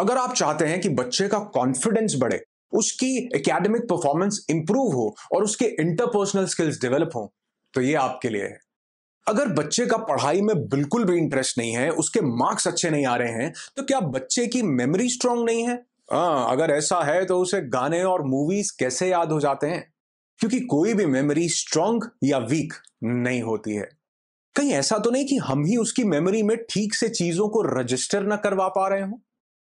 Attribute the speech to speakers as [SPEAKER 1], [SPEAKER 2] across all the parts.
[SPEAKER 1] अगर आप चाहते हैं कि बच्चे का कॉन्फिडेंस बढ़े उसकी एकेडमिक परफॉर्मेंस इंप्रूव हो और उसके इंटरपर्सनल स्किल्स डेवलप हो तो ये आपके लिए है अगर बच्चे का पढ़ाई में बिल्कुल भी इंटरेस्ट नहीं है उसके मार्क्स अच्छे नहीं आ रहे हैं तो क्या बच्चे की मेमोरी स्ट्रांग नहीं है आ, हाँ, अगर ऐसा है तो उसे गाने और मूवीज कैसे याद हो जाते हैं क्योंकि कोई भी मेमोरी स्ट्रांग या वीक नहीं होती है कहीं ऐसा तो नहीं कि हम ही उसकी मेमोरी में ठीक से चीजों को रजिस्टर ना करवा पा रहे हों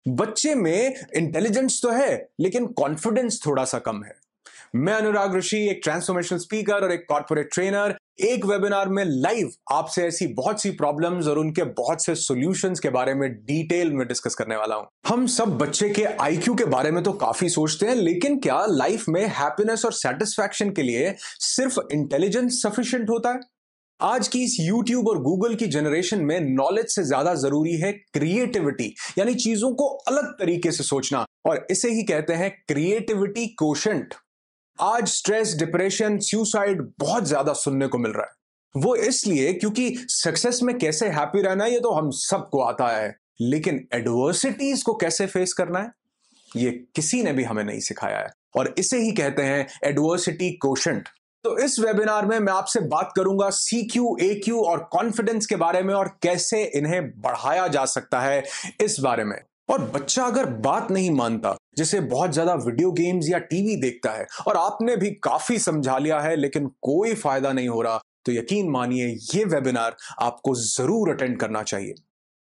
[SPEAKER 1] बच्चे में इंटेलिजेंस तो है लेकिन कॉन्फिडेंस थोड़ा सा कम है मैं अनुराग ऋषि एक ट्रांसफॉर्मेशन स्पीकर और एक कॉर्पोरेट ट्रेनर एक वेबिनार में लाइव आपसे ऐसी बहुत सी प्रॉब्लम्स और उनके बहुत से सॉल्यूशंस के बारे में डिटेल में डिस्कस करने वाला हूं हम सब बच्चे के आईक्यू के बारे में तो काफी सोचते हैं लेकिन क्या लाइफ में हैप्पीनेस और सेटिस्फैक्शन के लिए सिर्फ इंटेलिजेंस सफिशियंट होता है आज की इस YouTube और Google की जनरेशन में नॉलेज से ज्यादा जरूरी है क्रिएटिविटी यानी चीजों को अलग तरीके से सोचना और इसे ही कहते हैं क्रिएटिविटी कोशंट आज स्ट्रेस डिप्रेशन सुसाइड बहुत ज्यादा सुनने को मिल रहा है वो इसलिए क्योंकि सक्सेस में कैसे हैप्पी रहना है ये तो हम सबको आता है लेकिन एडवर्सिटीज को कैसे फेस करना है ये किसी ने भी हमें नहीं सिखाया है और इसे ही कहते हैं एडवर्सिटी कोशंट तो इस वेबिनार में मैं आपसे बात करूंगा सी क्यू ए क्यू और कॉन्फिडेंस के बारे में और कैसे इन्हें बढ़ाया जा सकता है इस बारे में और बच्चा अगर बात नहीं मानता जिसे बहुत ज्यादा वीडियो गेम्स या टीवी देखता है और आपने भी काफी समझा लिया है लेकिन कोई फायदा नहीं हो रहा तो यकीन मानिए ये वेबिनार आपको जरूर अटेंड करना चाहिए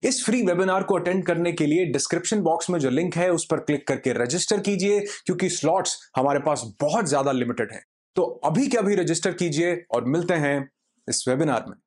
[SPEAKER 1] इस फ्री वेबिनार को अटेंड करने के लिए डिस्क्रिप्शन बॉक्स में जो लिंक है उस पर क्लिक करके रजिस्टर कीजिए क्योंकि स्लॉट्स हमारे पास बहुत ज्यादा लिमिटेड हैं तो अभी के अभी रजिस्टर कीजिए और मिलते हैं इस वेबिनार में